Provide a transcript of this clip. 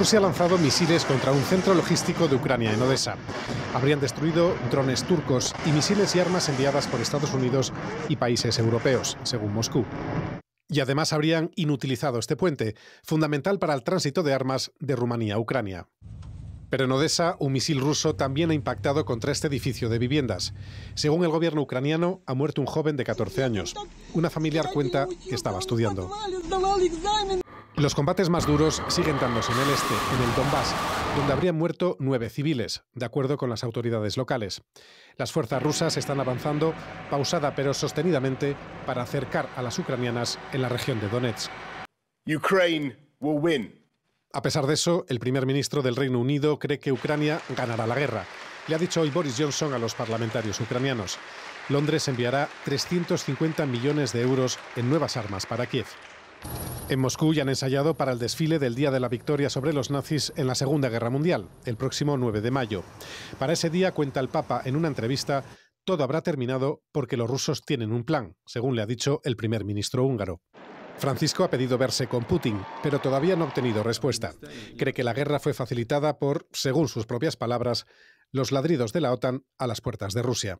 Rusia ha lanzado misiles contra un centro logístico de Ucrania, en Odessa. Habrían destruido drones turcos y misiles y armas enviadas por Estados Unidos y países europeos, según Moscú. Y además habrían inutilizado este puente, fundamental para el tránsito de armas de Rumanía a Ucrania. Pero en Odessa, un misil ruso también ha impactado contra este edificio de viviendas. Según el gobierno ucraniano, ha muerto un joven de 14 años. Una familiar cuenta que estaba estudiando. Los combates más duros siguen dándose en el este, en el Donbass, donde habrían muerto nueve civiles, de acuerdo con las autoridades locales. Las fuerzas rusas están avanzando, pausada pero sostenidamente, para acercar a las ucranianas en la región de Donetsk. Ukraine will win. A pesar de eso, el primer ministro del Reino Unido cree que Ucrania ganará la guerra. Le ha dicho hoy Boris Johnson a los parlamentarios ucranianos. Londres enviará 350 millones de euros en nuevas armas para Kiev. En Moscú ya han ensayado para el desfile del Día de la Victoria sobre los nazis en la Segunda Guerra Mundial, el próximo 9 de mayo. Para ese día, cuenta el Papa en una entrevista, todo habrá terminado porque los rusos tienen un plan, según le ha dicho el primer ministro húngaro. Francisco ha pedido verse con Putin, pero todavía no ha obtenido respuesta. Cree que la guerra fue facilitada por, según sus propias palabras, los ladridos de la OTAN a las puertas de Rusia.